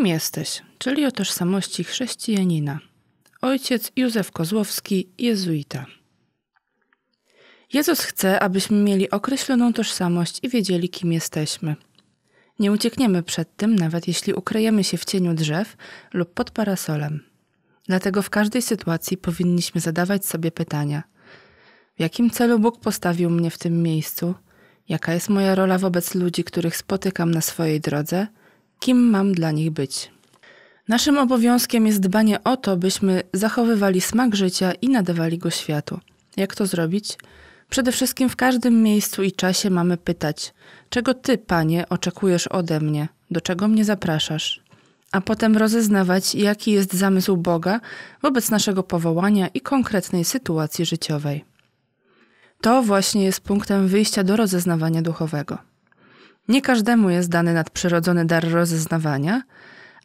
Kim jesteś? czyli o tożsamości chrześcijanina. Ojciec Józef Kozłowski, jezuita. Jezus chce, abyśmy mieli określoną tożsamość i wiedzieli, kim jesteśmy. Nie uciekniemy przed tym, nawet jeśli ukryjemy się w cieniu drzew lub pod parasolem. Dlatego w każdej sytuacji powinniśmy zadawać sobie pytania: w jakim celu Bóg postawił mnie w tym miejscu? Jaka jest moja rola wobec ludzi, których spotykam na swojej drodze? kim mam dla nich być. Naszym obowiązkiem jest dbanie o to, byśmy zachowywali smak życia i nadawali go światu. Jak to zrobić? Przede wszystkim w każdym miejscu i czasie mamy pytać: czego ty, panie, oczekujesz ode mnie? Do czego mnie zapraszasz? A potem rozeznawać, jaki jest zamysł Boga wobec naszego powołania i konkretnej sytuacji życiowej. To właśnie jest punktem wyjścia do rozeznawania duchowego. Nie każdemu jest dany nadprzyrodzony dar rozeznawania,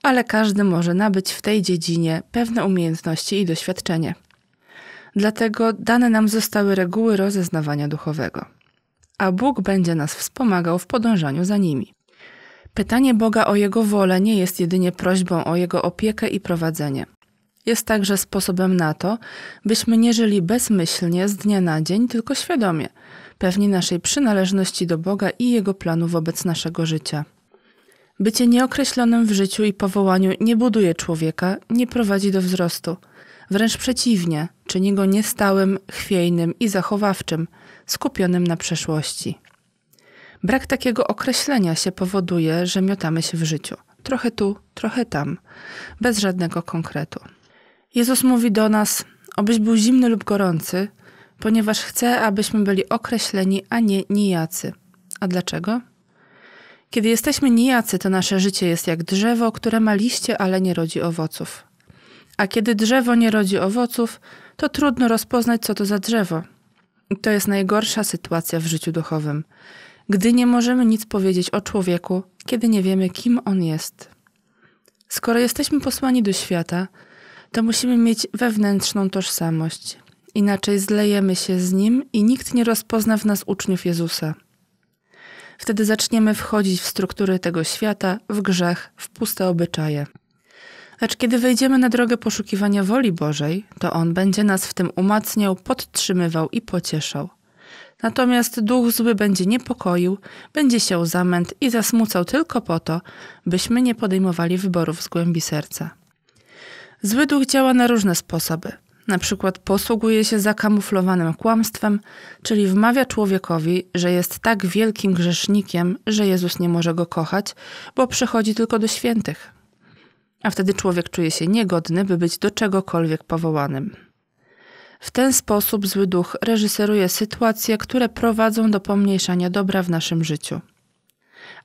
ale każdy może nabyć w tej dziedzinie pewne umiejętności i doświadczenie. Dlatego dane nam zostały reguły rozeznawania duchowego, a Bóg będzie nas wspomagał w podążaniu za nimi. Pytanie Boga o Jego wolę nie jest jedynie prośbą o Jego opiekę i prowadzenie, jest także sposobem na to, byśmy nie żyli bezmyślnie z dnia na dzień, tylko świadomie, pewni naszej przynależności do Boga i Jego planu wobec naszego życia. Bycie nieokreślonym w życiu i powołaniu nie buduje człowieka, nie prowadzi do wzrostu. Wręcz przeciwnie, czyni go niestałym, chwiejnym i zachowawczym, skupionym na przeszłości. Brak takiego określenia się powoduje, że miotamy się w życiu. Trochę tu, trochę tam, bez żadnego konkretu. Jezus mówi do nas, obyś był zimny lub gorący, ponieważ chce, abyśmy byli określeni, a nie nijacy. A dlaczego? Kiedy jesteśmy nijacy, to nasze życie jest jak drzewo, które ma liście, ale nie rodzi owoców. A kiedy drzewo nie rodzi owoców, to trudno rozpoznać, co to za drzewo. I to jest najgorsza sytuacja w życiu duchowym, gdy nie możemy nic powiedzieć o człowieku, kiedy nie wiemy, kim on jest. Skoro jesteśmy posłani do świata, to musimy mieć wewnętrzną tożsamość. Inaczej zlejemy się z Nim i nikt nie rozpozna w nas uczniów Jezusa. Wtedy zaczniemy wchodzić w struktury tego świata, w grzech, w puste obyczaje. Lecz kiedy wejdziemy na drogę poszukiwania woli Bożej, to On będzie nas w tym umacniał, podtrzymywał i pocieszał. Natomiast duch zły będzie niepokoił, będzie siał zamęt i zasmucał tylko po to, byśmy nie podejmowali wyborów z głębi serca. Zły duch działa na różne sposoby. Na przykład posługuje się zakamuflowanym kłamstwem, czyli wmawia człowiekowi, że jest tak wielkim grzesznikiem, że Jezus nie może go kochać, bo przychodzi tylko do świętych. A wtedy człowiek czuje się niegodny, by być do czegokolwiek powołanym. W ten sposób zły duch reżyseruje sytuacje, które prowadzą do pomniejszania dobra w naszym życiu.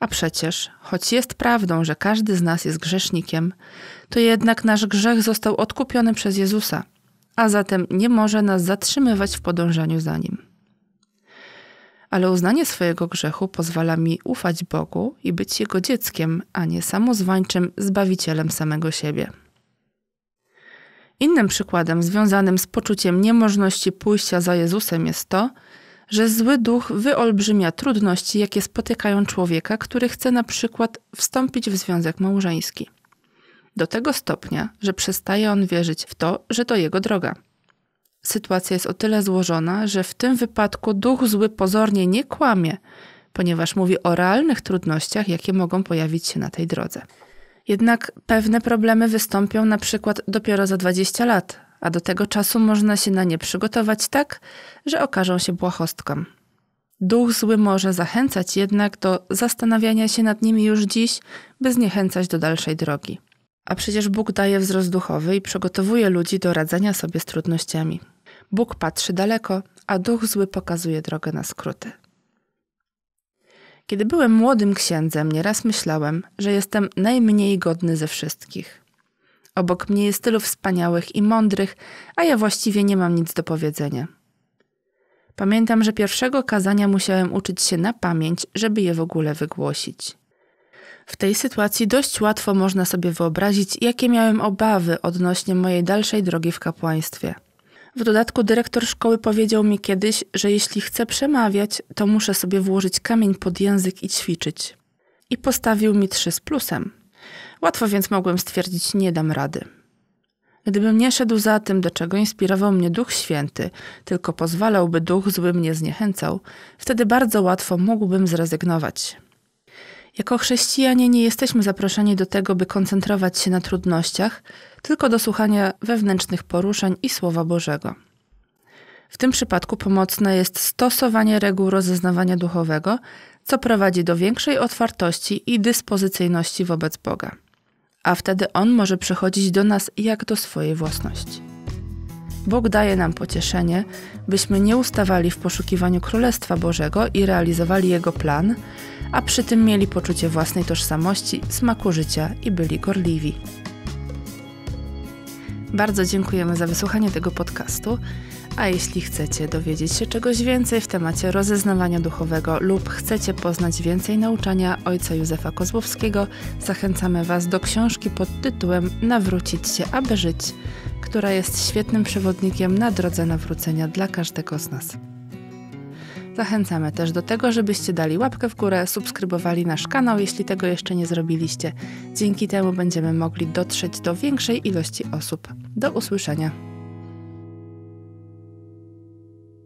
A przecież, choć jest prawdą, że każdy z nas jest grzesznikiem, to jednak nasz grzech został odkupiony przez Jezusa, a zatem nie może nas zatrzymywać w podążaniu za nim. Ale uznanie swojego grzechu pozwala mi ufać Bogu i być Jego dzieckiem, a nie samozwańczym zbawicielem samego siebie. Innym przykładem związanym z poczuciem niemożności pójścia za Jezusem jest to, że zły duch wyolbrzymia trudności, jakie spotykają człowieka, który chce na przykład wstąpić w związek małżeński. Do tego stopnia, że przestaje on wierzyć w to, że to jego droga. Sytuacja jest o tyle złożona, że w tym wypadku duch zły pozornie nie kłamie, ponieważ mówi o realnych trudnościach, jakie mogą pojawić się na tej drodze. Jednak pewne problemy wystąpią na przykład dopiero za 20 lat, a do tego czasu można się na nie przygotować tak, że okażą się błahostką. Duch zły może zachęcać jednak do zastanawiania się nad nimi już dziś, by zniechęcać do dalszej drogi. A przecież Bóg daje wzrost duchowy i przygotowuje ludzi do radzenia sobie z trudnościami. Bóg patrzy daleko, a duch zły pokazuje drogę na skróty. Kiedy byłem młodym księdzem, nieraz myślałem, że jestem najmniej godny ze wszystkich. Obok mnie jest tylu wspaniałych i mądrych, a ja właściwie nie mam nic do powiedzenia. Pamiętam, że pierwszego kazania musiałem uczyć się na pamięć, żeby je w ogóle wygłosić. W tej sytuacji dość łatwo można sobie wyobrazić, jakie miałem obawy odnośnie mojej dalszej drogi w kapłaństwie. W dodatku dyrektor szkoły powiedział mi kiedyś, że jeśli chcę przemawiać, to muszę sobie włożyć kamień pod język i ćwiczyć. I postawił mi trzy z plusem. Łatwo więc mogłem stwierdzić, nie dam rady. Gdybym nie szedł za tym, do czego inspirował mnie Duch Święty, tylko pozwalałby Duch zły mnie zniechęcał, wtedy bardzo łatwo mógłbym zrezygnować. Jako chrześcijanie nie jesteśmy zaproszeni do tego, by koncentrować się na trudnościach, tylko do słuchania wewnętrznych poruszeń i Słowa Bożego. W tym przypadku pomocne jest stosowanie reguł rozeznawania duchowego, co prowadzi do większej otwartości i dyspozycyjności wobec Boga. A wtedy On może przychodzić do nas jak do swojej własności. Bóg daje nam pocieszenie, byśmy nie ustawali w poszukiwaniu Królestwa Bożego i realizowali Jego plan, a przy tym mieli poczucie własnej tożsamości, smaku życia i byli gorliwi. Bardzo dziękujemy za wysłuchanie tego podcastu. A jeśli chcecie dowiedzieć się czegoś więcej w temacie rozeznawania duchowego lub chcecie poznać więcej nauczania ojca Józefa Kozłowskiego, zachęcamy Was do książki pod tytułem Nawrócić się, aby żyć, która jest świetnym przewodnikiem na drodze nawrócenia dla każdego z nas. Zachęcamy też do tego, żebyście dali łapkę w górę, subskrybowali nasz kanał, jeśli tego jeszcze nie zrobiliście. Dzięki temu będziemy mogli dotrzeć do większej ilości osób. Do usłyszenia.